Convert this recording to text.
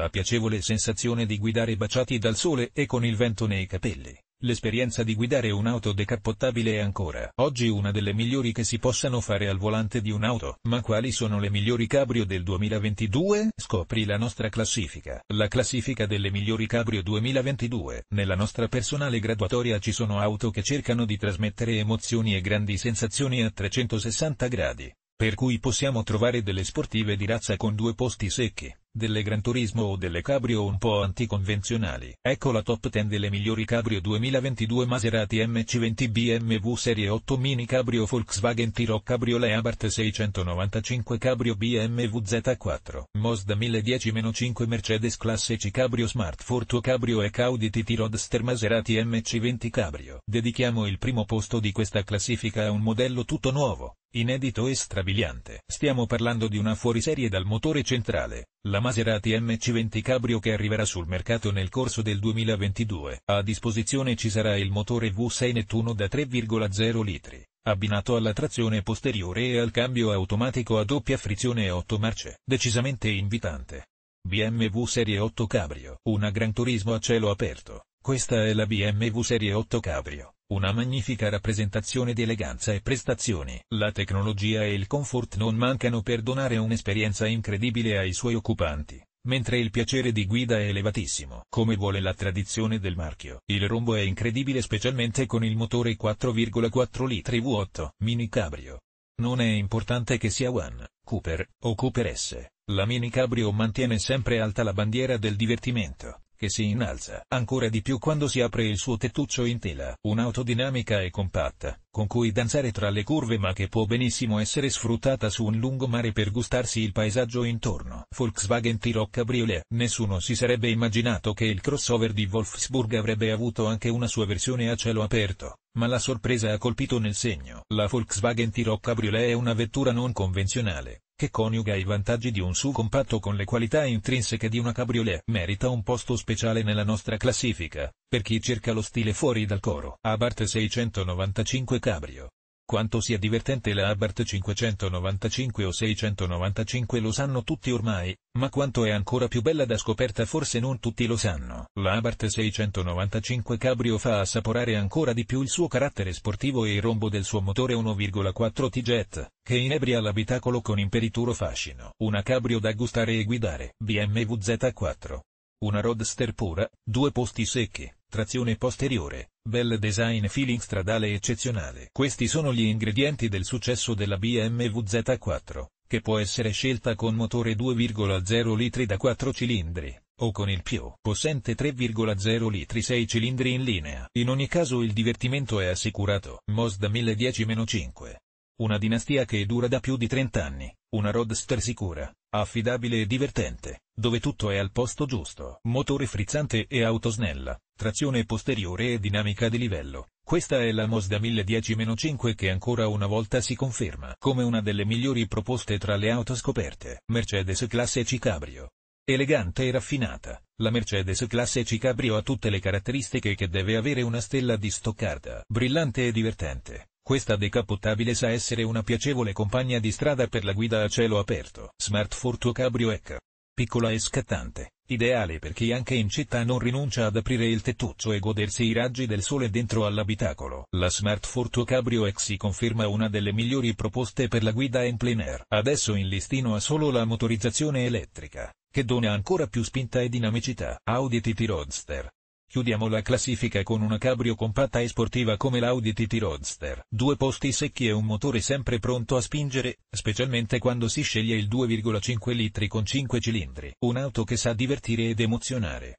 la piacevole sensazione di guidare baciati dal sole e con il vento nei capelli. L'esperienza di guidare un'auto decappottabile è ancora oggi una delle migliori che si possano fare al volante di un'auto. Ma quali sono le migliori cabrio del 2022? Scopri la nostra classifica. La classifica delle migliori cabrio 2022. Nella nostra personale graduatoria ci sono auto che cercano di trasmettere emozioni e grandi sensazioni a 360 gradi. Per cui possiamo trovare delle sportive di razza con due posti secchi delle Gran Turismo o delle cabrio un po' anticonvenzionali. Ecco la top 10 delle migliori cabrio 2022 Maserati MC20 BMW Serie 8 Mini Cabrio Volkswagen Tiro cabrio Leabart 695 Cabrio BMW Z4 Mazda 1010-5 Mercedes Classe C Cabrio Smart Fortuo Cabrio e Audi TT Roadster Maserati MC20 Cabrio. Dedichiamo il primo posto di questa classifica a un modello tutto nuovo, Inedito e strabiliante. Stiamo parlando di una fuoriserie dal motore centrale, la Maserati MC20 Cabrio che arriverà sul mercato nel corso del 2022. A disposizione ci sarà il motore V6 Nettuno da 3,0 litri, abbinato alla trazione posteriore e al cambio automatico a doppia frizione e 8 marce. Decisamente invitante. BMW Serie 8 Cabrio. Una Gran Turismo a cielo aperto. Questa è la BMW Serie 8 Cabrio una magnifica rappresentazione di eleganza e prestazioni. La tecnologia e il comfort non mancano per donare un'esperienza incredibile ai suoi occupanti, mentre il piacere di guida è elevatissimo, come vuole la tradizione del marchio. Il rombo è incredibile specialmente con il motore 4,4 litri V8, mini cabrio. Non è importante che sia One, Cooper, o Cooper S, la Mini Cabrio mantiene sempre alta la bandiera del divertimento, che si innalza ancora di più quando si apre il suo tettuccio in tela, un'auto dinamica e compatta, con cui danzare tra le curve ma che può benissimo essere sfruttata su un lungomare per gustarsi il paesaggio intorno. Volkswagen T-Roc Cabriolet Nessuno si sarebbe immaginato che il crossover di Wolfsburg avrebbe avuto anche una sua versione a cielo aperto, ma la sorpresa ha colpito nel segno. La Volkswagen T-Roc Cabriolet è una vettura non convenzionale, che coniuga i vantaggi di un SU compatto con le qualità intrinseche di una cabriolet, merita un posto speciale nella nostra classifica, per chi cerca lo stile fuori dal coro. Abarth 695 Cabrio, quanto sia divertente la Abarth 595 o 695 lo sanno tutti ormai, ma quanto è ancora più bella da scoperta forse non tutti lo sanno. La Abarth 695 Cabrio fa assaporare ancora di più il suo carattere sportivo e il rombo del suo motore 1,4 T-Jet, che inebria l'abitacolo con imperituro fascino. Una Cabrio da gustare e guidare. BMW Z4. Una roadster pura, due posti secchi trazione posteriore, bel design feeling stradale eccezionale. Questi sono gli ingredienti del successo della BMW Z4, che può essere scelta con motore 2,0 litri da 4 cilindri, o con il più possente 3,0 litri 6 cilindri in linea. In ogni caso il divertimento è assicurato. Mazda 1010-5. Una dinastia che dura da più di 30 anni, una roadster sicura, Affidabile e divertente, dove tutto è al posto giusto. Motore frizzante e autosnella, trazione posteriore e dinamica di livello. Questa è la Mosda 1010-5 che ancora una volta si conferma come una delle migliori proposte tra le auto scoperte. Mercedes Classe C Cabrio. Elegante e raffinata, la Mercedes Classe C Cabrio ha tutte le caratteristiche che deve avere una stella di Stoccarda. Brillante e divertente, questa decappottabile sa essere una piacevole compagna di strada per la guida a cielo aperto. Smart Fortwo Cabrio Ecca. Piccola e scattante, ideale per chi anche in città non rinuncia ad aprire il tettuccio e godersi i raggi del sole dentro all'abitacolo. La Smart Fortwo Cabrio X si conferma una delle migliori proposte per la guida in plein air. Adesso in listino ha solo la motorizzazione elettrica, che dona ancora più spinta e dinamicità. Audi TT Roadster, Chiudiamo la classifica con una cabrio compatta e sportiva come l'Audi TT Roadster. Due posti secchi e un motore sempre pronto a spingere, specialmente quando si sceglie il 2,5 litri con 5 cilindri. Un'auto che sa divertire ed emozionare.